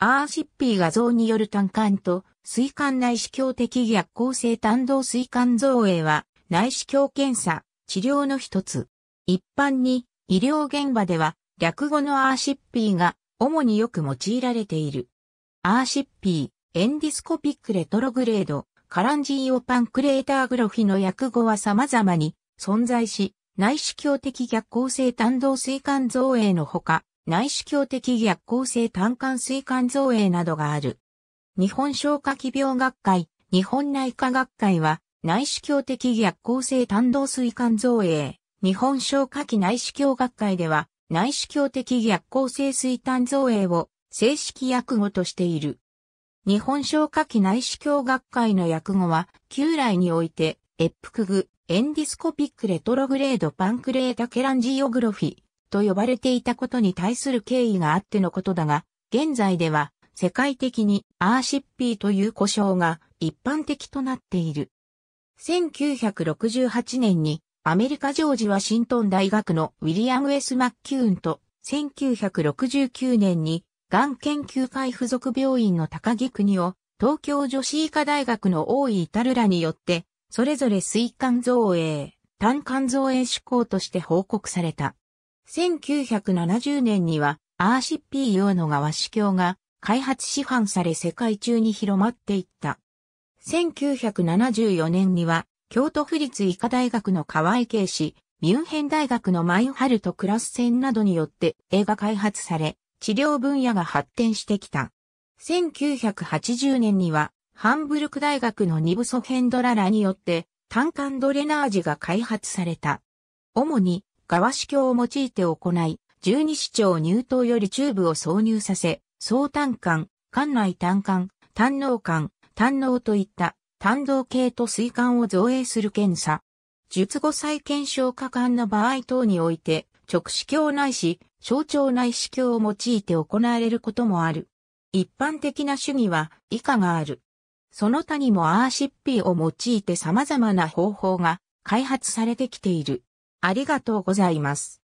アーシッピー画像による単管と水管内視鏡的逆行性単動水管造影は内視鏡検査、治療の一つ。一般に医療現場では略語のアーシッピーが主によく用いられている。アーシッピー、エンディスコピックレトログレード、カランジーオパンクレーターグロフィの訳語は様々に存在し、内視鏡的逆行性単動水管造影のほか、内視鏡的逆行性単管水管造影などがある。日本消化器病学会、日本内科学会は、内視鏡的逆行性単動水管造影、日本消化器内視鏡学会では、内視鏡的逆行性水管造影を正式訳語としている。日本消化器内視鏡学会の訳語は、旧来において、エップクグ、エンディスコピックレトログレードパンクレータケランジオグロフィ、と呼ばれていたことに対する敬意があってのことだが、現在では世界的にアーシッピーという呼称が一般的となっている。1968年にアメリカジョージ・ワシントン大学のウィリアム・ S・ マッキューンと1969年にがん研究会附属病院の高木国を東京女子医科大学の大井至るらによってそれぞれ水管造影、単管造影志向として報告された。1970年には、アーシッピー用のが和紙が開発市販され世界中に広まっていった。1974年には、京都府立医科大学の河合慶氏、ミュンヘン大学のマインハルトクラスンなどによって映画開発され、治療分野が発展してきた。1980年には、ハンブルク大学のニブソヘンドララによって、単管ドレナージが開発された。主に側視鏡を用いて行い、十二指腸入頭よりチューブを挿入させ、総胆管、管内胆管、胆脳管、胆脳といった胆道系と膵管を造影する検査。術後再検証科管の場合等において、直視鏡内視、小腸内視鏡を用いて行われることもある。一般的な主義は以下がある。その他にもアーシッピーを用いて様々な方法が開発されてきている。ありがとうございます。